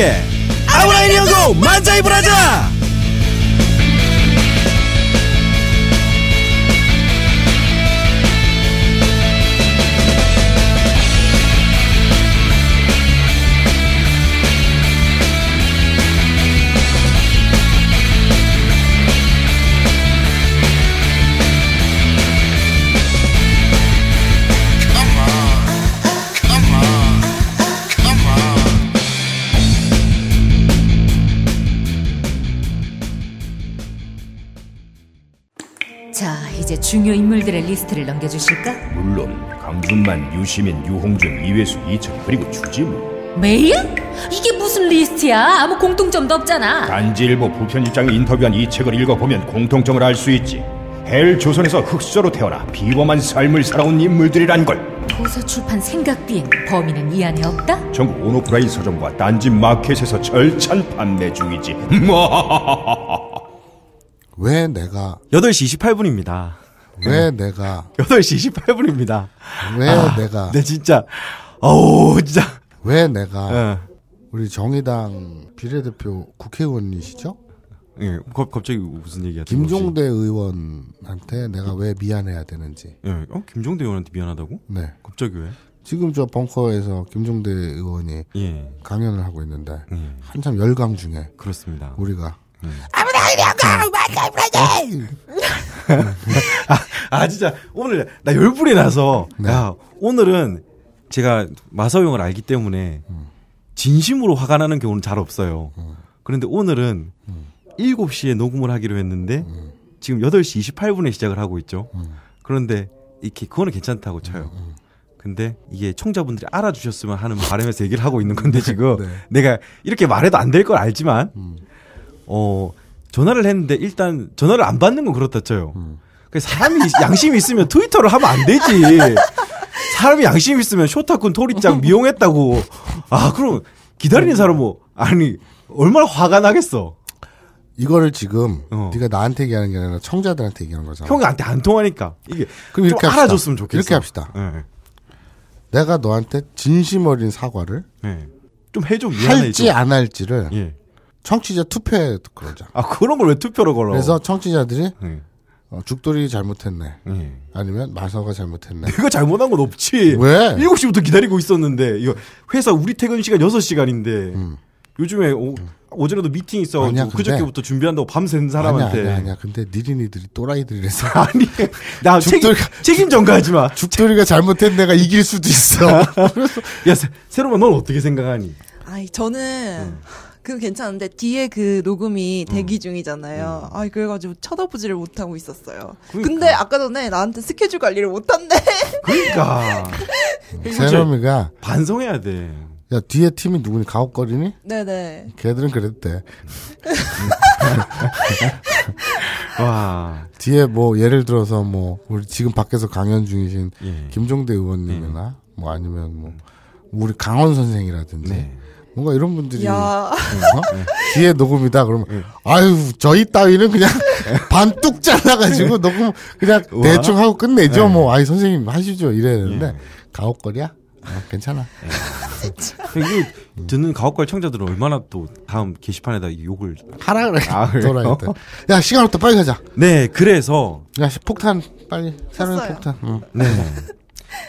へ危ない日本語漫才ブラザー 멘트를 넘겨주실까? 물론 강준만, 유시민, 유홍준, 이회수, 이철 그리고 주지무 메일? 이게 무슨 리스트야? 아무 공통점도 없잖아 단지일보 부편집장이 인터뷰한 이 책을 읽어보면 공통점을 알 수 있지 헬 조선에서 흑수저로 태어나 비범한 삶을 살아온 인물들이란 걸 도서 출판 생각 비행 범인은 이 안에 없다? 전국 온오프라인 서점과 단지 마켓에서 절찬 판매 중이지 왜 내가 8시 28분입니다 왜 네. 내가 8시 28분입니다. 왜 아, 내가 네 진짜 어우 진짜 왜 내가 예. 우리 정의당 비례대표 국회의원이시죠? 예, 거, 갑자기 무슨 얘기야? 김종대 혹시? 의원한테 내가 왜 미안해야 되는지. 예, 어? 김종대 의원한테 미안하다고? 네. 갑자기 왜? 지금 저 벙커에서 김종대 의원이 예. 강연을 하고 있는데 예. 한참 열강 중에 그렇습니다. 우리가 아무나 이래가 마이크 브아 진짜 오늘 나 열불이 나서 네. 야 오늘은 제가 마서용을 알기 때문에 음. 진심으로 화가 나는 경우는 잘 없어요. 음. 그런데 오늘은 7시에 음. 녹음을 하기로 했는데 지금 8시 28분에 시작을 하고 있죠. 그런데 이렇게 그거는 괜찮다고 쳐요. 근데 이게 총자분들이 알아주셨으면 하는 바람에서 얘기를 하고 있는 건데 지금 네. 내가 이렇게 말해도 안 될 걸 알지만 어 전화를 했는데 일단 전화를 안 받는 건 그렇다 쳐요. 음. 그 사람이 양심이 있으면 트위터를 하면 안 되지. 사람이 양심이 있으면 쇼타쿤 토리짱 미용했다고. 아 그럼 기다리는 사람은 뭐, 아니 얼마나 화가 나겠어. 이거를 지금 어. 네가 나한테 얘기하는 게 아니라 청자들한테 얘기하는 거잖아. 형이 나한테 안 통하니까 이게 그럼 이렇게 합 알아줬으면 좋겠어. 이렇게 합시다. 네. 내가 너한테 진심 어린 사과를 네. 좀 해줘. 미안해, 할지 좀. 안 할지를 예. 청취자 투표에 그러자. 아 그런 걸 왜 투표로 걸어? 그래서 청취자들이 응. 예. 어, 죽돌이 잘못했네. 응. 예. 아니면 마서가 잘못했네. 내가 잘못한 건 없지. 왜? 7시부터 기다리고 있었는데 이거 회사 우리 퇴근 시간 6시간인데 응. 음. 요즘에 오, 오전에도 미팅 있어 뭐 그저께부터 준비한다고 밤샌 사람한테. 아니야, 아니야, 아니야. 근데 니린이들이 또라이들이라서. 아니, 나 죽돌, 책임, 전가하지 마. 죽돌이가 잘못했 내가 이길 수도 있어. 야, 새로만 넌 어떻게 생각하니? 아니, 저는 응. 그 괜찮은데 뒤에 그 녹음이 대기 음. 중이잖아요. 음. 아 그래가지고 쳐다보지를 못하고 있었어요. 그러니까. 근데 아까 전에 나한테 스케줄 관리를 못한대. 그러니까, 그러니까. 세롬이가 반성해야 돼. 야 뒤에 팀이 누구니 가옥거리니? 네네. 걔들은 그랬대. 와 뒤에 뭐 예를 들어서 뭐 우리 지금 밖에서 강연 중이신 예. 김종대 의원님이나 네. 뭐 아니면 뭐 우리 강원 선생이라든지 네. 뭔가 이런 분들이 어? 어? 네. 뒤에 녹음이다 그러면 네. 아유 저희 따위는 그냥 반뚝 잘라가지고 네. 녹음 그냥 우와. 대충 하고 끝내죠 뭐 아이 선생님 하시죠 이래는데 예. 가옥거리야 아, 어, 괜찮아. 예. 이게 음. 듣는 가옥걸 청자들은 얼마나 또 다음 게시판에다 욕을 하라 그래. 아, 야 시간 없다 빨리 가자. 네, 그래서 야 폭탄 빨리 새로운 폭탄. 응. 네.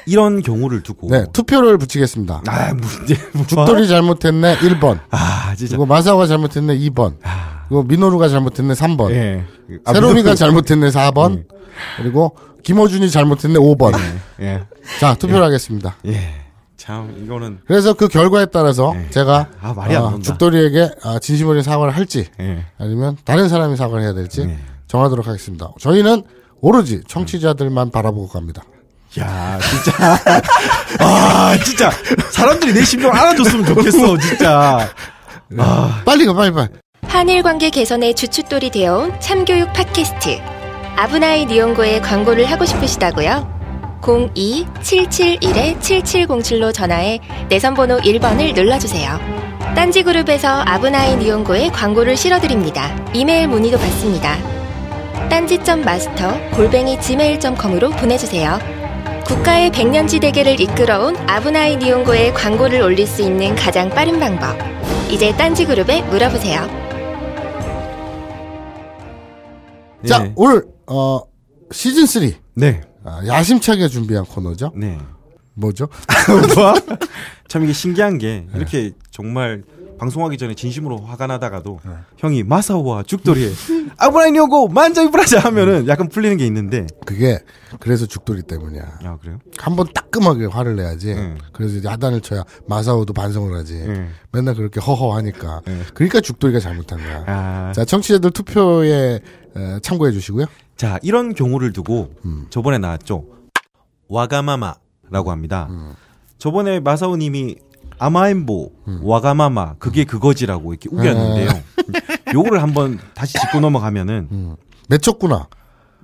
이런 경우를 두고 네, 투표를 붙이겠습니다. 아, 문제 뭐? 죽돌이 잘못했네 1번. 아, 진짜. 그리고 마사오가 잘못했네 2번. 아... 그리고 미노루가 잘못했네 3번. 예. 아, 세로미가 잘못했네 4번. 음. 예. 그리고 김호준이 잘못했네 5번. 예. 예. 자, 투표를 예. 하겠습니다. 예. 참 이거는 그래서 그 결과에 따라서 예. 제가 아, 말이 안 어, 죽돌이에게 아, 진심 어린 사과를 할지 예. 아니면 다른 사람이 사과를 해야 될지 예. 정하도록 하겠습니다. 저희는 오로지 청취자들만 바라보고 갑니다. 야, 진짜. 아, 진짜. 사람들이 내 심정 알아줬으면 좋겠어, 진짜. 아. 빨리 가, 빨리, 빨리. 한일 관계 개선의 주춧돌이 되어온 참교육 팟캐스트. 아브나이 니온고에 광고를 하고 싶으시다고요? 02-771-7707로 전화해 내선번호 1번을 눌러주세요. 딴지그룹에서 아브나이 니온고에 광고를 실어드립니다. 이메일 문의도 받습니다. 딴지.마스터 골뱅이 gmail.com으로 보내주세요. 국가의 백년지 대계를 이끌어온 아브나이 니온고의 광고를 올릴 수 있는 가장 빠른 방법. 이제 딴지그룹에 물어보세요. 네. 자, 오늘 어, 시즌 3. 네. 아, 야심차게 준비한 코너죠. 네. 뭐죠? 뭐? 참 이게 신기한 게 이렇게 네. 정말 방송하기 전에 진심으로 화가 나다가도 네. 형이 마사오와 죽돌이에 아브라이니오고 만자 이브라자 하면은 음. 약간 풀리는 게 있는데 그게 그래서 죽돌이 때문이야. 아 그래요? 한번 따끔하게 화를 내야지. 네. 그래서 야단을 쳐야 마사오도 반성을 하지. 네. 맨날 그렇게 허허하니까. 네. 그러니까 죽돌이가 잘못한 거야. 아... 자 청취자들 투표에 참고해 주시고요. 자 이런 경우를 두고 음. 저번에 나왔죠. 와가마마라고 합니다. 음. 저번에 마사오님이 아마엠보, 음. 와가마마, 그게 음. 그거지라고 이렇게 우겼는데요. 음. 요거를 한번 다시 짚고 음. 넘어가면은 음. 맺혔구나.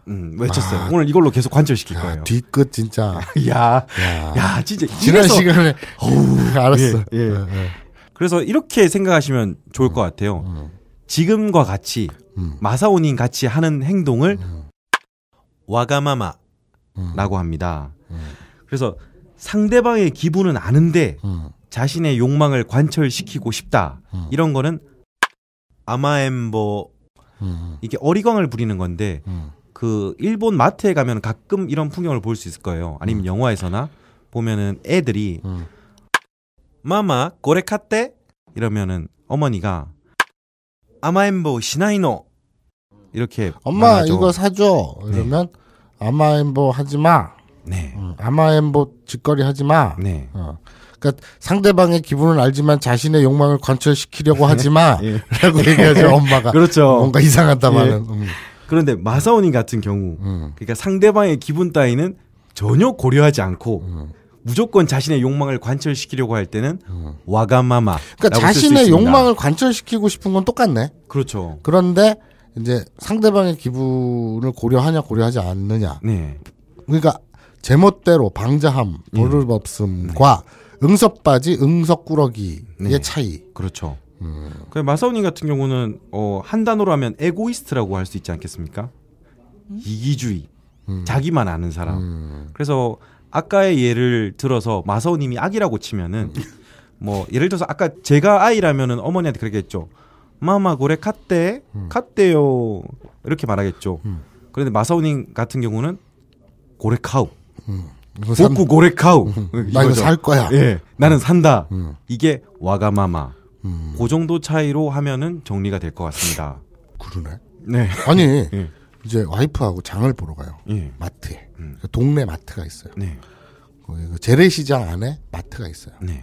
음, 외쳤어요. 아, 오늘 이걸로 계속 관철시킬 야, 거예요. 뒤끝 진짜. 야, 야, 야 진짜. 지난 이래서, 시간에. 어우, 알았어. 예, 예, 예. 예, 그래서 이렇게 생각하시면 좋을 것 같아요. 음. 지금과 같이 음. 마사오님 같이 하는 행동을 음. 와가마마라고 합니다. 그래서 상대방의 기분은 아는데 자신의 욕망을 관철시키고 싶다. 음. 이런 거는 아마엠보 음. 이게 어리광을 부리는 건데 음. 그 일본 마트에 가면 가끔 이런 풍경을 볼 수 있을 거예요. 아니면 음. 영화에서나 보면은 애들이 음. 마마 고레 카테 이러면은 어머니가 아마엠보 시나이노 이렇게 엄마 말하죠. 이거 사줘 네. 이러면 네. 아마엠보 하지마 네. 아마엠보 직거리 하지마 네. 어. 그러니까 상대방의 기분은 알지만 자신의 욕망을 관철시키려고 하지 마라고 예. 얘기하죠 엄마가. 그렇죠. 뭔가 이상하다마는. 예. 음. 그런데 마사오님 같은 경우, 음. 그러니까 상대방의 기분 따위는 전혀 고려하지 않고 음. 무조건 자신의 욕망을 관철시키려고 할 때는 음. 와가마마. 그러니까 자신의 욕망을 관철시키고 싶은 건 똑같네. 그렇죠. 그런데 이제 상대방의 기분을 고려하냐 고려하지 않느냐. 네. 그러니까 제멋대로 방자함, 예. 버릇없음과 네. 응섭바지, 응석꾸러기의 네. 차이. 그렇죠. 음. 그 마사오님 같은 경우는 어, 한 단어로 하면 에고이스트라고 할 수 있지 않겠습니까? 음? 이기주의, 음. 자기만 아는 사람. 음. 그래서 아까의 예를 들어서 마사오님이 아기라고 치면은 음. 뭐 예를 들어서 아까 제가 아이라면은 어머니한테 그러겠죠. 마마 고래 카떼 카떼요 음. 이렇게 말하겠죠. 그런데 마사오님 같은 경우는 고래 카우. 뭐 복구 고레카우. 음, 음. 나는 살 거야. 예, 음. 나는 산다. 이게 와가마마. 음. 그 정도 차이로 하면은 정리가 될 것 같습니다. 그러네. 네. 아니 예. 이제 와이프하고 장을 보러 가요. 예. 마트에 음. 그 동네 마트가 있어요. 네. 그 재래시장 안에 마트가 있어요. 네.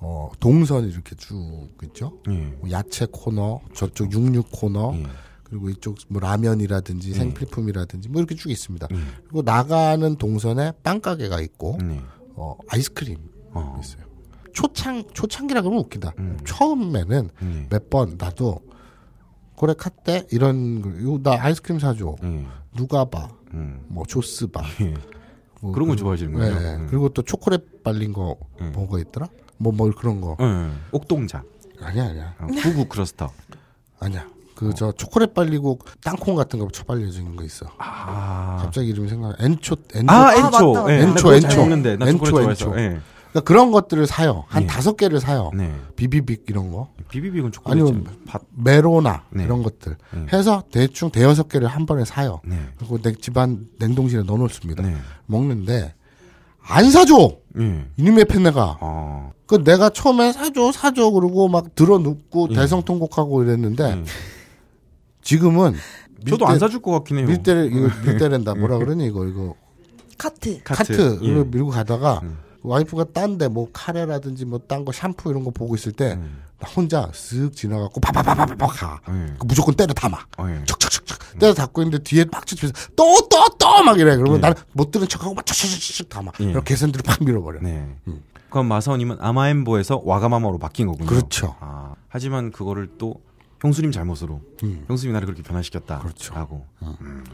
어, 동선이 이렇게 쭉 있죠. 예. 뭐 야채 코너, 저쪽 육류 코너. 예. 그리고 이쪽 뭐 라면이라든지 네. 생필품이라든지 뭐 이렇게 쭉 있습니다. 네. 그리고 나가는 동선에 빵 가게가 있고 네. 어, 아이스크림 어. 있어요. 초창 초창기라 그러면 웃기다. 음. 처음에는 몇 번 나도 그래 카때 이런 요나 아이스크림 사줘. 누가 봐. 뭐 조스 봐. 뭐 그런 거 좋아하시는 거예요? 네. 음. 그리고 또 초콜릿 발린 거 음. 뭐가 있더라? 뭐뭘뭐 뭐 그런 거. 음. 옥동자. 아니야 아니야. 아, 구구 크러스터. 아니야. 그저 초콜릿 빨리고 땅콩 같은 거 초발려지는 거 있어. 아. 갑자기 이름이 생각. 엔초 엔초 아, 엔초. 아, 엔초 네. 엔초. 엔초 엔초. 엔초. 네. 그러니까 그런 것들을 사요. 한 예. 다섯 네. 개를 사요. 네. 비비빅 이런 거. 비비빅은 초콜릿 아니면 밭. 메로나 네. 이런 것들 네. 해서 대충 대여섯 개를 한 번에 사요. 네. 그리고 내 집안 냉동실에 넣어놓습니다. 먹는데 안 사줘. 이놈의 팬네가. 아. 그 내가 처음에 사줘 사줘 그러고 막 들어 눕고 대성통곡하고 이랬는데. 지금은 밀대, 저도 안 사줄 것 같긴 해요. 밀대를 이거 음. 밀대랜다 뭐라 음. 그러니 이거 이거 카트 카트, 이거 예. 밀고 가다가 음. 와이프가 딴 데 뭐 카레라든지 뭐 딴 거 샴푸 이런 거 보고 있을 때 음. 혼자 쓱 지나가고 바바바바바바 가. 음. 무조건 때려 담아. 어, 예. 척척척척 때려 담고 있는데 뒤에 빡쳐치면서 또 또 또 막 이래. 그러면 예. 나는 못 들은 척하고 막 척척척척 담아. 예. 그럼 계산들을 팍 밀어버려. 네. 음. 그럼 마사오님은 아마엠보에서 와가마마로 바뀐 거군요. 그렇죠. 아, 하지만 그거를 또 형수님 잘못으로 음. 형수님이 나를 그렇게 변화시켰다. 그렇죠. 라고. 음.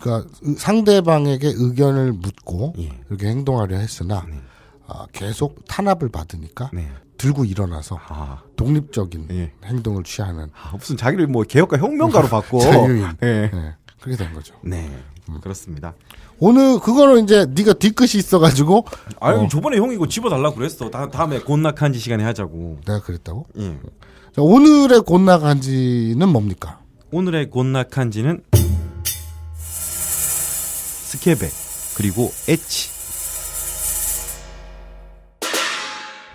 그러니까 상대방에게 의견을 묻고 예. 그렇게 행동하려 했으나 네. 아, 계속 탄압을 받으니까 네. 들고 일어나서 아. 독립적인 예. 행동을 취하는 아, 무슨 자기를 뭐개혁과 혁명가로 바꿔 자유인 예. 네. 그렇게 된 거죠. 네 음. 그렇습니다. 오늘 그거로 이제 네가 뒤끝이 있어가지고 아니 어. 저번에 형이 이거 집어달라고 그랬어 다, 다음에 곤낙한지 시간에 하자고 내가 그랬다고? 응. 예. 자, 오늘의 곤낙한지는 뭡니까? 오늘의 곤낙한지는 스케베 그리고 에치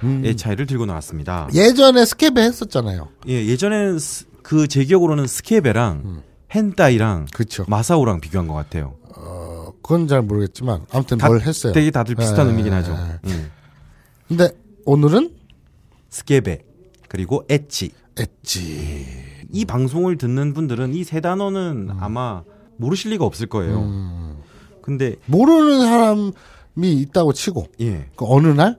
음. 의 차이를 들고 나왔습니다. 예전에 스케베 했었잖아요. 예, 예전에는 그제 기억으로는 스케베랑 음. 헨타이랑 그쵸. 마사오랑 비교한 것 같아요. 어... 그건 잘 모르겠지만 아무튼 뭘 했어요. 되게 다들 비슷한 에... 예. 의미긴 하죠. 예. 음. 근데 오늘은 스케베 그리고 엣지. 엣지. 이 방송을 듣는 분들은 이 세 단어는 음. 아마 모르실 리가 없을 거예요. 음. 근데 모르는 사람이 있다고 치고 예. 그 어느 날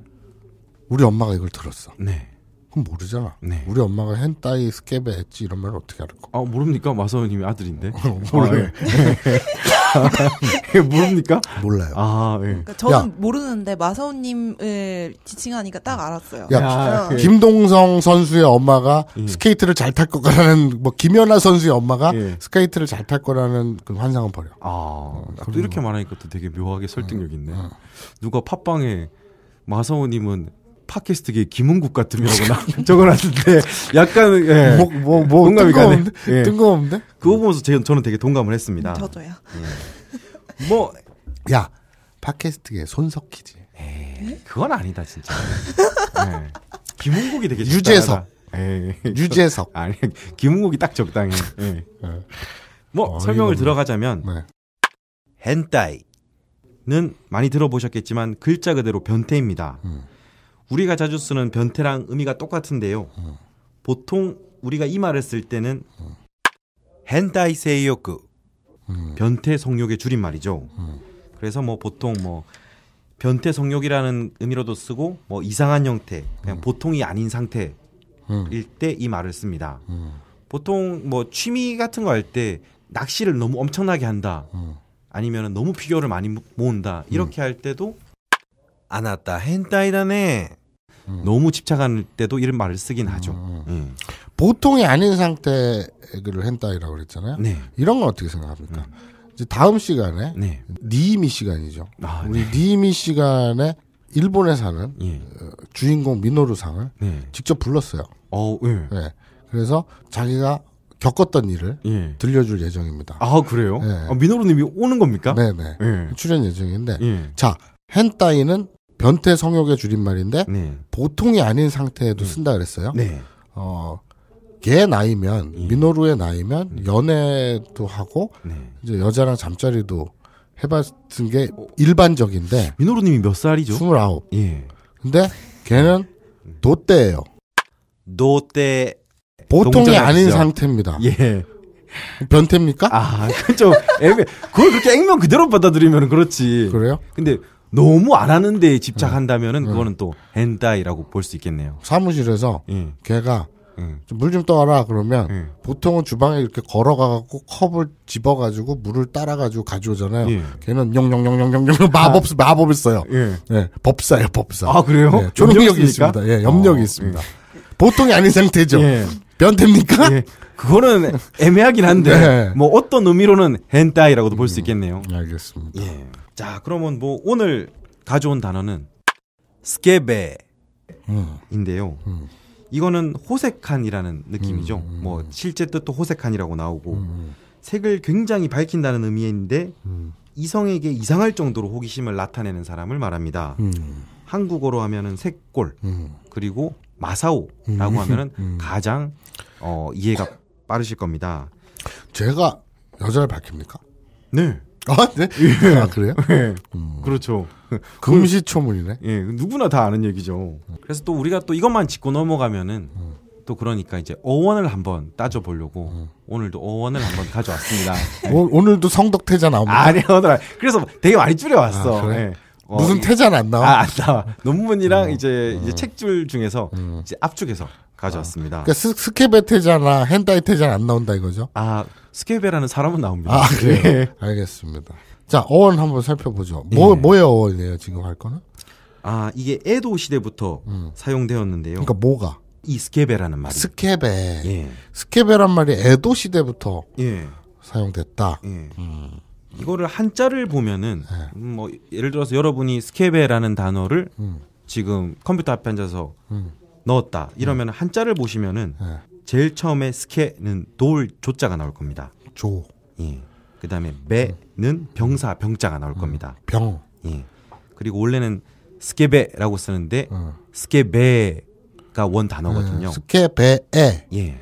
우리 엄마가 이걸 들었어. 네. 그럼 모르잖아. 네. 우리 엄마가 헨따이 스케베 엣지 이런 말을 어떻게 알까? 아 모릅니까 마사오님이 아들인데. 모르네. 아, 예. 이게 뭡니까 몰라요. 아, 예. 그러니까 저는 야. 모르는데 마사오님을 지칭하니까 딱 알았어요. 야, 아, 김동성 선수의 엄마가 예. 스케이트를 잘 탈 거라는 뭐 김연아 선수의 엄마가 예. 스케이트를 잘 탈 거라는 그 환상은 버려. 아, 어, 또 이렇게 말하니까 또 되게 묘하게 설득력 있네. 어, 어. 누가 팟빵에 마사오님은 팟캐스트계 김은국 같음이라고 적어놨는데 약간 예. 뭐, 뭐, 뭐 동감이 뜬금없는데? 예. 뜬금없는데? 그거 보면서 제, 저는 되게 동감을 했습니다. 저도요. 예. 뭐 야, 팟캐스트계 손석희지. 에이, 예. 네? 그건 아니다 진짜. 예. 김은국이 되게 유재석. 예. 유재석. 아니, 김은국이 딱 적당해. 예. 예. 뭐 어, 설명을 이거 들어가자면 네. 헨타이는 많이 들어보셨겠지만 글자 그대로 변태입니다. 음. 우리가 자주 쓰는 변태랑 의미가 똑같은데요. 어. 보통 우리가 이 말을 쓸 때는 어. 헨다이 세이요크 음. 변태 성욕의 줄임말이죠. 음. 그래서 뭐 보통 뭐 변태 성욕이라는 의미로도 쓰고 뭐 이상한 형태, 그냥 음. 보통이 아닌 상태일 때 이 말을 씁니다. 보통 뭐 취미 같은 거 할 때 낚시를 너무 엄청나게 한다. 아니면 너무 피규어를 많이 모은다. 이렇게 할 때도 아나타 헨타이다 네. 음. 너무 집착할 때도 이런 말을 쓰긴 음. 하죠. 음. 음. 보통이 아닌 상태를 헨타이라고 그랬잖아요. 네. 이런 건 어떻게 생각합니까? 이제 다음 시간에 네. 니이미 시간이죠. 아, 우리 네. 니이미 시간에 일본에 사는 예. 어, 주인공 미노루상을 네. 직접 불렀어요. 어, 예. 네. 그래서 자기가 겪었던 일을 예. 들려줄 예정입니다. 아 그래요? 네. 아, 미노루님이 오는 겁니까? 네네. 네. 예. 출연 예정인데 예. 자 헨타이는 변태 성욕의 줄임말인데 네. 보통이 아닌 상태에도 네. 쓴다 그랬어요. 네. 어, 걔 나이면 예. 민호루의 나이면 네. 연애도 하고 네. 이제 여자랑 잠자리도 해봤은 게 일반적인데 민호루님이 몇 살이죠? 스물아홉. 예. 근데 걔는 도대예요. 도대 보통이 아닌 상태입니다. 예. 변태입니까? 아, 좀 애매. 그걸 그렇게 액면 그대로 받아들이면 그렇지. 그래요? 근데 너무 안 하는 데에 집착한다면은 네. 네. 그거는 또 헨다이라고 볼 수 있겠네요. 사무실에서 네. 걔가 물좀 예. 떠와라 그러면 네. 보통은 주방에 이렇게 걸어가갖고 컵을 집어가지고 물을 따라가지고 가져오잖아요. 예. 걔는 영영영영영영 마법 아. 마법을 써요. 예. 예. 법사예요 법사. 아 그래요? 예. 초력이 있습니다. 예, 염력이 어. 있습니다. 보통이 아닌 상태죠. 변태입니까? 그거는 애매하긴 한데 네. 뭐 어떤 의미로는 헨다이라고도 볼수 음. 있겠네요. 음, 알겠습니다. 자, 그러면 뭐 오늘 가져온 단어는 스케베인데요. 음. 음. 이거는 호색한이라는 느낌이죠. 음. 음 뭐 음. 실제 뜻도 호색한이라고 나오고 색을 굉장히 밝힌다는 의미인데 이성에게 이상할 정도로 호기심을 나타내는 사람을 말합니다. 한국어로 하면은 색골 그리고 마사오라고 하면은 가장 어, 이해가 빠르실 겁니다. 제가 여자를 밝힙니까? 네. 아, 네? 예. 아, 그래요? 예. 음. 그렇죠. 금시초문이네. 예, 누구나 다 아는 얘기죠. 그래서 또 우리가 또 이것만 짚고 넘어가면은 음. 또 그러니까 이제 어원을 한번 따져보려고 음. 오늘도 어원을 한번 가져왔습니다. 오, 오늘도 성덕태자 나옵니다. 아니 오늘 그래서 되게 많이 줄여왔어. 아, 그래? 예. 어, 무슨 태자안 나와? 아, 안 나와. 논문이랑 음. 이제, 이제 음. 책줄 중에서 음. 이제 앞쪽에서 가져왔습니다. 그러니까 스, 케베테자나 헨다이테자는 안 나온다 이거죠? 아, 스케베라는 사람은 나옵니다. 아, 그래요? 네. 알겠습니다. 자, 어원 한번 살펴보죠. 예. 뭐, 예. 뭐의 어원이에요, 지금 할 거는? 아, 이게 에도 시대부터 음. 사용되었는데요. 그러니까 뭐가? 이 스케베라는 말이. 스케베. 예. 스케베란 말이 에도 시대부터 예. 사용됐다. 예. 음. 이거를 한자를 보면은, 예. 뭐, 예를 들어서 여러분이 스케베라는 단어를 음. 지금 컴퓨터 앞에 앉아서 음. 넣었다 이러면 네. 한자를 보시면은 네. 제일 처음에 스케는 돌 조자가 나올 겁니다. 조. 예. 그다음에 매는 음. 병사 병자가 나올 음. 겁니다. 병. 예. 그리고 원래는 스케베라고 쓰는데 음. 스케베가 원 단어거든요. 스케베에. 예.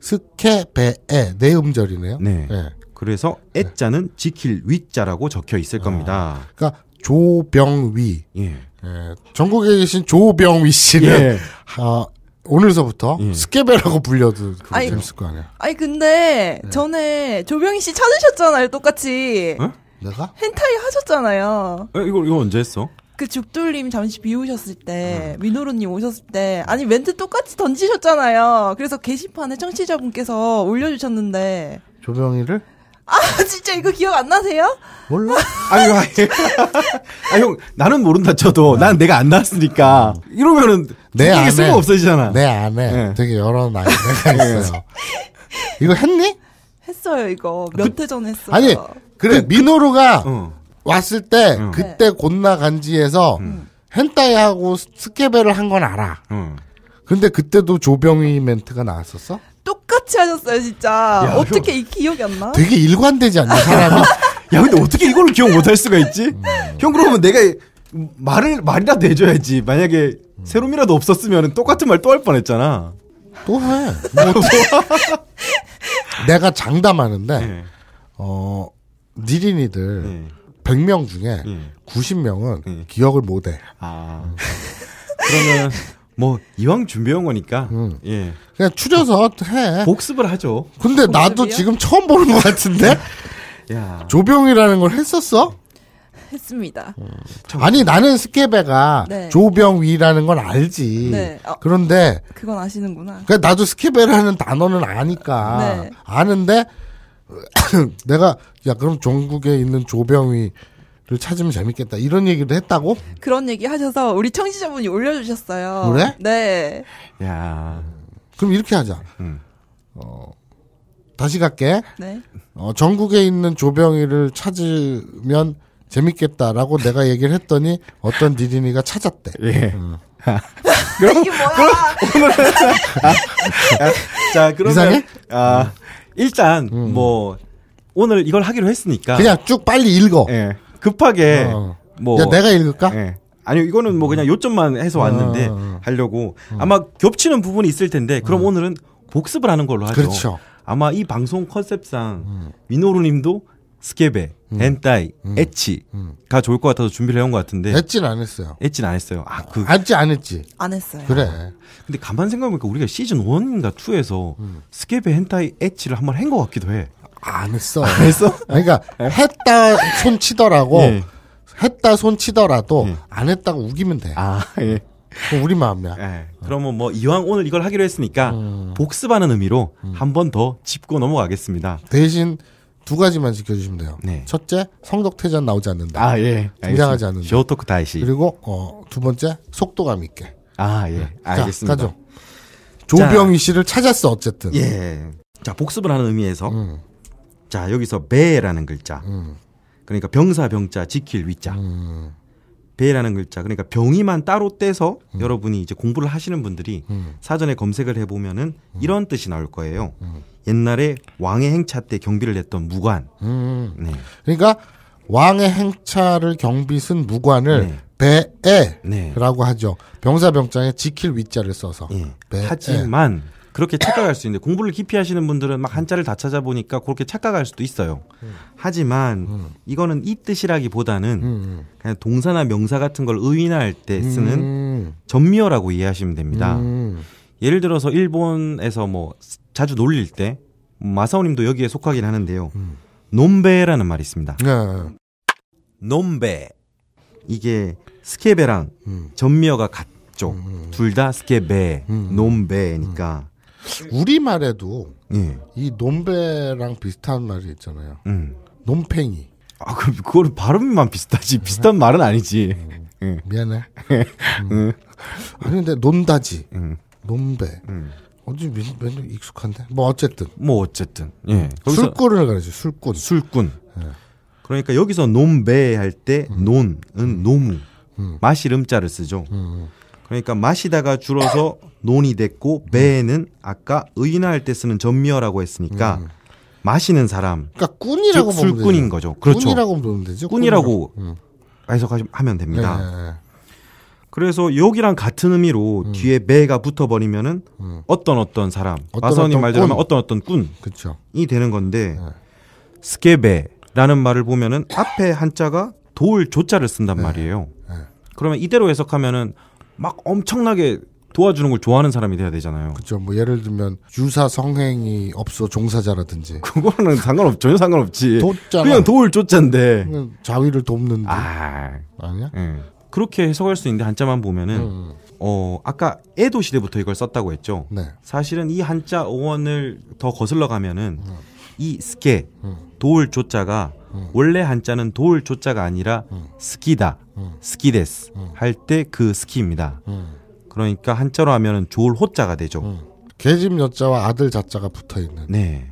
스케베에 네 음절이네요. 네. 예. 그래서 네. 애자는 지킬 위자라고 적혀 있을 아. 겁니다. 아, 그러니까 조병위. 예. 예, 전국에 계신 조병위 씨는 예. 아, 오늘서부터 예. 스케베라고 불려도 그거 아니, 재밌을 거 아니야. 아니 근데 예. 전에 조병희 씨 찾으셨잖아요, 똑같이. 에? 네? 내가? 헨타이 하셨잖아요. 에, 예, 이거 이거 언제 했어? 그 죽돌님 잠시 비우셨을 때, 응. 아. 민호로님 오셨을 때, 아니 멘트 똑같이 던지셨잖아요. 그래서 게시판에 청취자분께서 올려주셨는데. 조병희를? 아 진짜 이거 기억 안 나세요? 몰라? 아니, 아니. 아, 형, 나는 모른다 쳐도, 난 내가 안 나왔으니까. 이러면은, 내 이게 쓸모 없어지잖아. 내 안에 네. 되게 여러 나이가 네. 있어요. 이거 했니? 했어요, 이거. 그 몇회전 했어요. 아니, 그래, 그, 그, 민호루가 어. 왔을 때, 어. 그때 곤나 간지에서, 음. 헨타이하고 스케벨을 한 건 알아. 음. 근데 그때도 조병희 멘트가 나왔었어? 똑같이 하셨어요, 진짜. 야, 어떻게 형, 이 기억이 안 나? 되게 일관되지 않냐, 사람이? 야, 근데 어떻게 이걸 기억 못할 수가 있지? 음. 형, 그러면 내가 말을, 말이라도 해줘야지. 만약에 음. 세롬이라도 없었으면 똑같은 말 또 할 뻔 했잖아. 또 해. 뭐 내가 장담하는데, 네. 어, 니린이들 네. 100명 중에 네. 90명은 네. 기억을 못 해. 아. 그러면 뭐 이왕 준비한 거니까 음. 예 그냥 추려서 해 복습을 하죠. 근데 복습이요? 나도 지금 처음 보는 것 같은데 야 조병이라는 걸 했었어? 했습니다. 음. 아니 나는 스케베가 네. 조병위라는 건 알지. 네. 어, 그런데 그건 아시는구나. 그러니까 나도 스케베라는 단어는 아니까 네. 아는데 내가 야 그럼 전국에 있는 조병위 를 찾으면 재밌겠다 이런 얘기도 했다고? 그런 얘기 하셔서 우리 청취자분이 올려주셨어요. 그래? 네. 야. 그럼 이렇게 하자. 음. 어 다시 갈게. 네. 어 전국에 있는 조병이를 찾으면 재밌겠다라고 내가 얘기를 했더니 어떤 디디이가 찾았대. 예. 음. 그럼, 이게 뭐야? 그럼 오늘 아, 아, 자 그러면 이상해? 아 일단 음. 뭐 오늘 이걸 하기로 했으니까 그냥 쭉 빨리 읽어. 예. 급하게 어. 뭐 야, 내가 읽을까? 예. 아니 이거는 뭐 그냥 요점만 해서 어, 왔는데 어. 어. 하려고 음. 아마 겹치는 부분이 있을 텐데 그럼 음. 오늘은 복습을 하는 걸로 하죠. 그렇죠. 아마 이 방송 컨셉상 음. 민호루님도 스케베, 음. 헨타이, 음. 에치가 좋을 것 같아서 준비를 해온 것 같은데. 엣지는 안 했어요. 엣지는 안 했어요. 아, 그. 엣지 안 했지. 안 했어요. 그래. 근데 가만 생각해보니까 우리가 시즌 1인가 2에서 음. 스케베, 엔타이 엣지를 한 번 한 것 같기도 해. 안 했어. 안 했어? 그러니까 네. 했다 손 치더라고. 예. 했다 손 치더라도 예. 안 했다고 우기면 돼. 아 예. 우리 마음이야. 예. 어. 그러면 뭐 이왕 오늘 이걸 하기로 했으니까 음. 복습하는 의미로 음. 한번 더 짚고 넘어가겠습니다. 대신 두 가지만 지켜주시면 돼요. 네. 첫째, 성덕퇴전 나오지 않는다. 아 예. 등장하지 않는다. 쇼토크 다시. 그리고 어, 두 번째, 속도감 있게. 아 예. 네. 알겠습니다. 가죠. 조병희 씨를 찾았어 어쨌든. 예. 자 복습을 하는 의미에서 음. 자 여기서 배라는 글자 음. 그러니까 병사 병자 지킬 위자 음. 배라는 글자 그러니까 병이만 따로 떼서 음. 여러분이 이제 공부를 하시는 분들이 음. 사전에 검색을 해보면은 이런 뜻이 나올 거예요 옛날에 왕의 행차 때 경비를 냈던 무관 네. 그러니까 왕의 행차를 경비 쓴 무관을 네. 배에라고 네. 하죠 병사 병장에 지킬 위자를 써서 예. 하지만 그렇게 착각할 수 있는데 공부를 깊이 하시는 분들은 막 한자를 다 찾아보니까 그렇게 착각할 수도 있어요. 음. 하지만 음. 이거는 이 뜻이라기보다는 음. 음. 그냥 동사나 명사 같은 걸 의인화할 때 음. 쓰는 전미어라고 이해하시면 됩니다. 음. 예를 들어서 일본에서 뭐 자주 놀릴 때 마사오님도 여기에 속하긴 하는데요. 논베라는 말이 있습니다. 네. 논베 이게 스케베랑 전미어가 같죠. 둘 다 스케베, 논베니까 우리 말에도 예. 이 논배랑 비슷한 말이 있잖아요. 음. 논팽이. 아 그럼 그거 발음만 비슷하지 비슷한 말은 아니지. 음, 예. 미안해. 예. 음. 예. 아니 근데 논다지. 음. 논배. 음. 어디 왠지, 왠지 익숙한데. 뭐 어쨌든. 뭐 어쨌든. 예. 술꾼을 가르쳐 술꾼. 술꾼. 예. 그러니까 여기서 논배 할때 음. 논은 노무. 마실 음자를 쓰죠. 그러니까 마시다가 줄어서 논이 됐고 매에는 아까 의인화할 때 쓰는 전미어라고 했으니까 음. 마시는 사람. 그러니까 꾼이라고 즉, 보면 술꾼인 되죠. 거죠. 그렇죠. 꾼이라고 보면 되죠. 꾼이라고 음. 해석하면 됩니다. 네, 네, 네, 그래서 여기랑 같은 의미로 음. 뒤에 매가 붙어버리면은 음. 어떤 어떤 사람 어떤 마선이 말대로 하면 어떤 어떤 꾼이 그쵸. 되는 건데 네. 스케베라는 말을 보면은 앞에 한자가 돌 조자를 쓴단 네. 말이에요. 네. 그러면 이대로 해석하면은 막 엄청나게 도와주는 걸 좋아하는 사람이 돼야 되잖아요. 그렇죠. 뭐 예를 들면 유사 성행위 없어 종사자라든지. 그거는 상관없 전혀 상관없지. 돕잖아. 그냥 도울 쫓자인데. 자위를 돕는데. 아. 아니야? 네. 그렇게 해석할 수 있는데 한자만 보면은 음. 어 아까 에도 시대부터 이걸 썼다고 했죠. 네. 사실은 이 한자 어원을 더 거슬러 가면은 음. 이 스케 도울 조자가 원래 한자는 도울 조자가 아니라 스키다 스키데스 할 때 그 스키입니다. 그러니까 한자로 하면은 조을 호자가 되죠. 계집 여자와 아들 자자가 붙어 있는. 네.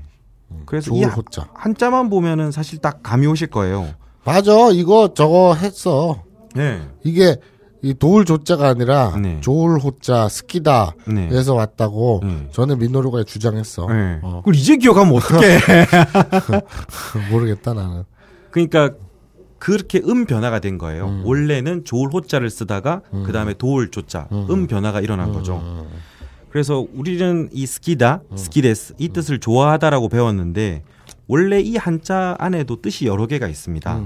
음, 그래서 이 호자. 한자만 보면은 사실 딱 감이 오실 거예요. 맞아. 이거 저거 했어. 네. 이게 이 도울 조자가 아니라 네. 조울 호자 스키다 네. 에서 왔다고 네. 저는 민노루가 주장했어. 네. 어. 그걸 이제 기억하면 어떡해. 모르겠다 나는. 그러니까 그렇게 음 변화가 된 거예요. 음. 원래는 조울 호자를 쓰다가 음. 그다음에 도울 조자 음. 음 변화가 일어난 음. 거죠. 그래서 우리는 이 스키다, 음. 스키데스 이 음. 뜻을 좋아하다라고 배웠는데 원래 이 한자 안에도 뜻이 여러 개가 있습니다.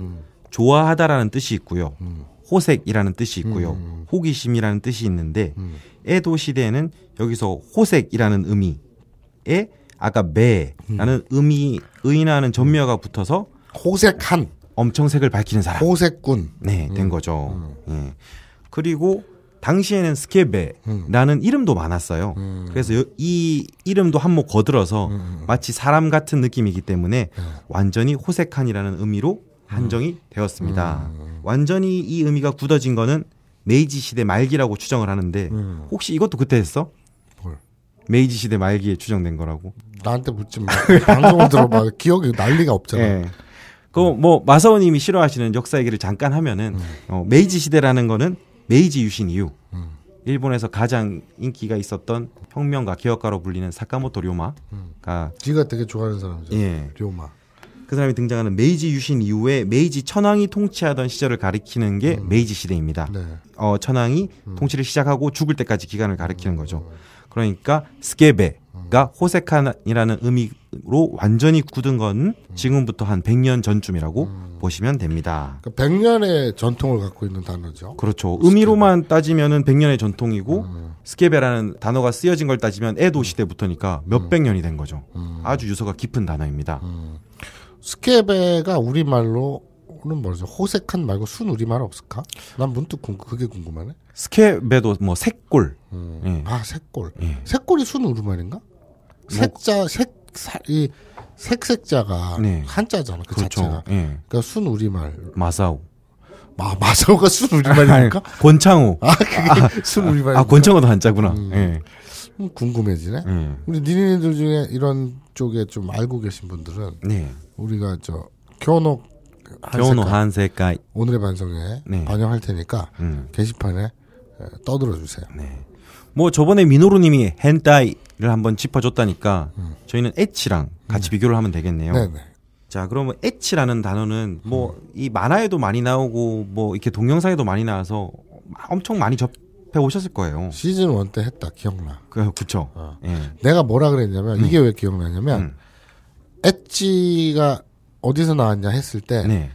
좋아하다라는 뜻이 있고요. 호색이라는 뜻이 있고요. 음, 음. 호기심이라는 뜻이 있는데 음. 에도 시대에는 여기서 호색이라는 의미에 아까 매라는 음. 의미 의인하는 전미어가 붙어서 호색한 엄청 색을 밝히는 사람 호색꾼 네된 음, 거죠. 예. 그리고 당시에는 스케베라는 음. 이름도 많았어요. 음. 그래서 이 이름도 한몫 거들어서 음. 마치 사람 같은 느낌이기 때문에 완전히 호색한이라는 의미로 한정이 음. 되었습니다. 음. 완전히 이 의미가 굳어진 거는 메이지 시대 말기라고 추정을 하는데 음. 혹시 이것도 그때 했어? 뭘. 메이지 시대 말기에 추정된 거라고. 나한테 묻지 마. 방송을 들어봐. 기억이 난리가 없잖아. 네. 예. 그뭐 마사오님이 싫어하시는 역사 얘기를 잠깐 하면은 음. 어, 메이지 시대라는 거는 메이지 유신 이후 음. 일본에서 가장 인기가 있었던 혁명가 개혁가로 불리는 사카모토 료마가 음. 지가 되게 좋아하는 사람이죠. 예. 료마. 그 사람이 등장하는 메이지 유신 이후에 메이지 천황이 통치하던 시절을 가리키는 게 음. 메이지 시대입니다. 네. 어, 천황이 음. 통치를 시작하고 죽을 때까지 기간을 가리키는 음. 거죠. 그러니까 스케베가 음. 호세칸이라는 의미로 완전히 굳은 건 음. 지금부터 한 100년 전쯤이라고 음. 보시면 됩니다. 그러니까 100년의 전통을 갖고 있는 단어죠. 그렇죠. 스케베. 의미로만 따지면은 100년의 전통이고 음. 스케베라는 단어가 쓰여진 걸 따지면 에도 시대부터니까 몇백 년이 된 거죠. 음. 아주 유서가 깊은 단어입니다. 스케베가 우리말로는 뭐죠? 호색한 말고 순 우리말 없을까? 난 문득 궁금, 그게 궁금하네. 스케베도 뭐 색골. 음. 예. 아 색골. 예. 색골이 순 우리말인가? 색자 뭐... 색이 색색자가 네. 한자잖아 그 그렇죠. 자체가. 예. 그러니까 순 우리말. 마사오. 마 마사오가 순 우리말입니까? 권창우. 아 그게 아, 순 우리말. 아 권창우도 한자구나. 음. 예. 궁금해지네. 음. 우리 니네들 중에 이런 쪽에 좀 알고 계신 분들은 네. 우리가 저 교노 교노 한색가 오늘의 반성에 네. 반영할 테니까 음. 게시판에 떠들어 주세요. 네. 뭐 저번에 미노루님이 헨타이를 한번 짚어줬다니까 음. 저희는 에치랑 같이 네. 비교를 하면 되겠네요. 네네. 네. 자, 그러면 엣치라는 단어는 뭐이 음. 만화에도 많이 나오고 뭐 이렇게 동영상에도 많이 나와서 엄청 많이 접, 앞에 오셨을 거예요. 시즌 1 때 했다 기억나. 그 그쵸. 어. 예. 내가 뭐라 그랬냐면 이게 음. 왜 기억나냐면 음. 엣지가 어디서 나왔냐 했을 때 네.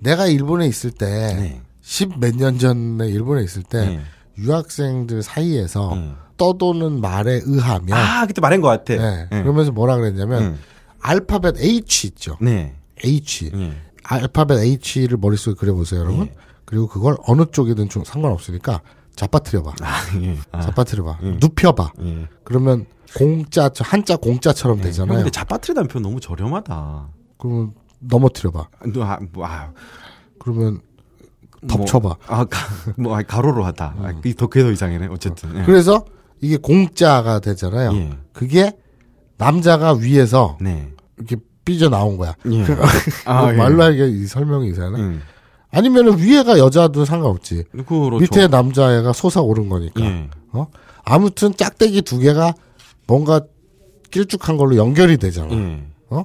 내가 일본에 있을 때 네. 십몇 년 전에 일본에 있을 때 네. 유학생들 사이에서 음. 떠도는 말에 의하면 아 그때 말한 것 같아. 네. 네. 그러면서 뭐라 그랬냐면 음. 알파벳 H 있죠. 네. H 네. 알파벳 H를 머릿속에 그려보세요, 여러분. 그리고 그걸 어느 쪽이든 좀 상관없으니까 잡아뜨려봐. 아, 예. 아, 잡아뜨려봐. 예. 눕혀봐. 예. 그러면 공짜 한자 공짜처럼 예. 되잖아요. 근데 잡아뜨리다는 표현 너무 저렴하다. 그러면 넘어뜨려봐. 아, 아 뭐, 아. 그러면 뭐, 덮쳐봐. 뭐, 아, 가, 뭐 아, 가로로 하다. 아, 음. 아, 더 그게 더 이상이네. 어쨌든. 어. 예. 그래서 이게 공짜가 되잖아요. 예. 그게 남자가 위에서 네. 이렇게 삐져 나온 거야. 예. 아, 뭐 예. 말로 하기가 설명이 잖아요 음. 예. 아니면 위에가 여자도 상관없지. 그렇죠. 밑에 남자애가 솟아오른 거니까. 예. 어? 아무튼 짝대기 두 개가 뭔가 길쭉한 걸로 연결이 되잖아. 예. 어?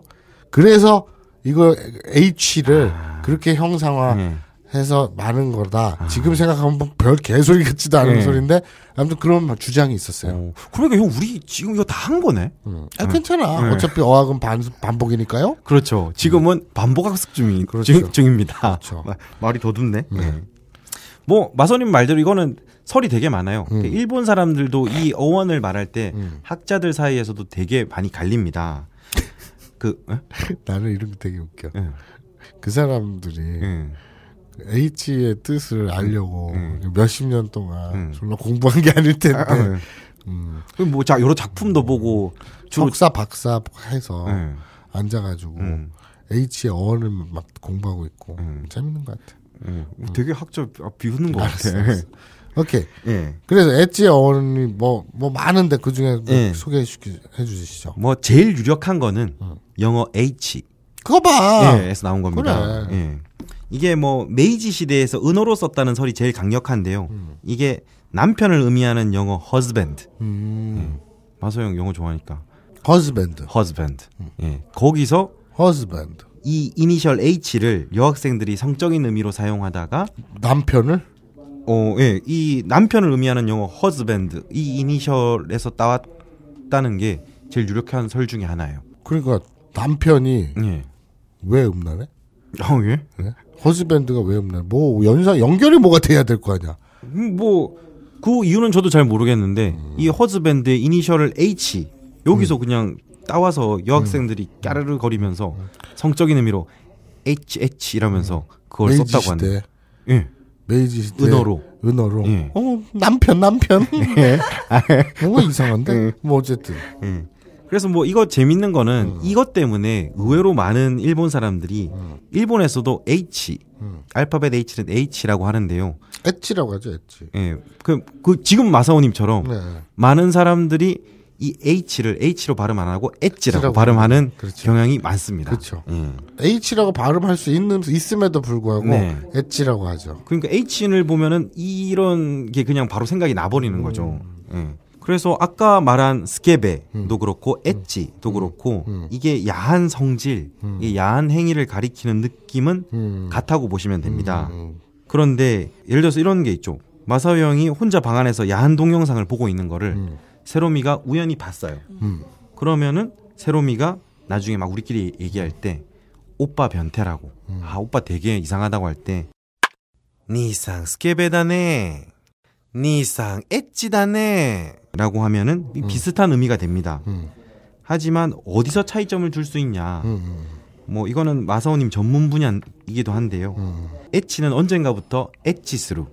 그래서 이거 H를 아... 그렇게 형상화 예. 해서 많은 거다. 아. 지금 생각하면 뭐 별 개소리 같지도 않은 네. 소리인데 아무튼 그런 주장이 있었어요. 오. 어, 그러니까 형 우리 지금 이거 다 한 거네. 응. 음. 아, 괜찮아. 응. 네. 어차피 어학은 반, 반복이니까요. 그렇죠. 음. 지금은 반복학습 중인 그렇죠. 중, 입니다 그렇죠. 말이 더듬네. 네. 네. 뭐 마선님 말대로 이거는 설이 되게 많아요. 음. 일본 사람들도 이 어원을 말할 때 음. 학자들 사이에서도 되게 많이 갈립니다. 그 나는 이런 게 되게 웃겨. 에. 예. 그 사람들이 에. 예. H의 뜻을 알려고 음. 몇십 년 동안 음. 정말 공부한 게 아닐 텐데. 아, 네. 음. 뭐, 자, 여러 작품도 보고. 주로... 석사, 박사 해서 네. 앉아가지고 음. H의 어원을 막 공부하고 있고. 음. 재밌는 것 같아. 음. 음. 되게 학적 아, 비웃는 것 알았어, 같아. 알았어. 오케이. 예. 그래서 엣지의 어원이 뭐, 뭐 많은데 그 중에 뭐 예. 소개해 주시죠. 뭐 제일 유력한 거는 응. 음. 영어 H. 그거 봐! 예, 에서 나온 겁니다. 그래. 예. 이게 뭐 메이지 시대에서 은어로 썼다는 설이 제일 강력한데요. 음. 이게 남편을 의미하는 영어 husband. 음. 예. 마소영 영어 좋아하니까. husband. husband. 음. 예. 거기서 husband. 이 이니셜 H를 여학생들이 성적인 의미로 사용하다가 남편을 어, 예. 이 남편을 의미하는 영어 husband 이 이니셜에서 따왔다는 게 제일 유력한 설 중에 하나예요. 그러니까 남편이 예. 왜 음란해? 아, 어, 예? 네? 허즈밴드가 왜 없나? 뭐 연사 연결이 뭐가 돼야 될 거 아니야? 음, 뭐그 이유는 저도 잘 모르겠는데 음. 이 허즈밴드의 이니셜을 H 여기서 음. 그냥 따와서 여학생들이 음. 까르르 거리면서 성적인 의미로 HH 이라면서 음. 그걸 썼다고 하는데. 예. 메이지 시대 은어로 은어로 예. 어 남편 남편 예. 뭔가 이상한데 예. 뭐 어쨌든 예. 그래서 뭐 이거 재밌는 거는 음. 이것 때문에 의외로 많은 일본 사람들이 음. 일본에서도 H 음. 알파벳 H는 H라고 하는데요. H라고 하죠, H. 예. 그, 그 지금 마사오님처럼 네. 많은 사람들이 이 H를 H로 발음 안 하고 H라고 발음하는 그렇죠. 경향이 많습니다. 그렇죠. 음. H라고 발음할 수 있는 있음에도 불구하고 네. H라고 하죠. 그러니까 H를 보면은 이런 게 그냥 바로 생각이 나버리는 음. 거죠. 예. 그래서 아까 말한 스케베도 음. 그렇고 엣지도 음. 음. 그렇고 이게 야한 성질, 이게 야한 행위를 가리키는 느낌은 같다고 보시면 됩니다. 그런데 예를 들어서 이런 게 있죠. 마사오 형이 혼자 방 안에서 야한 동영상을 보고 있는 거를 음. 세로미가 우연히 봤어요. 음. 그러면은 세로미가 나중에 막 우리끼리 얘기할 때 오빠 변태라고 음. 아 오빠 되게 이상하다고 할 때 니상 네 스케베다네 니상 엣지다네 라고 하면은 음. 비슷한 의미가 됩니다. 음. 하지만 어디서 차이점을 줄 수 있냐. 음, 음. 뭐 이거는 마사오님 전문 분야이기도 한데요. 음. 엣지는 언젠가부터 엣지스루라는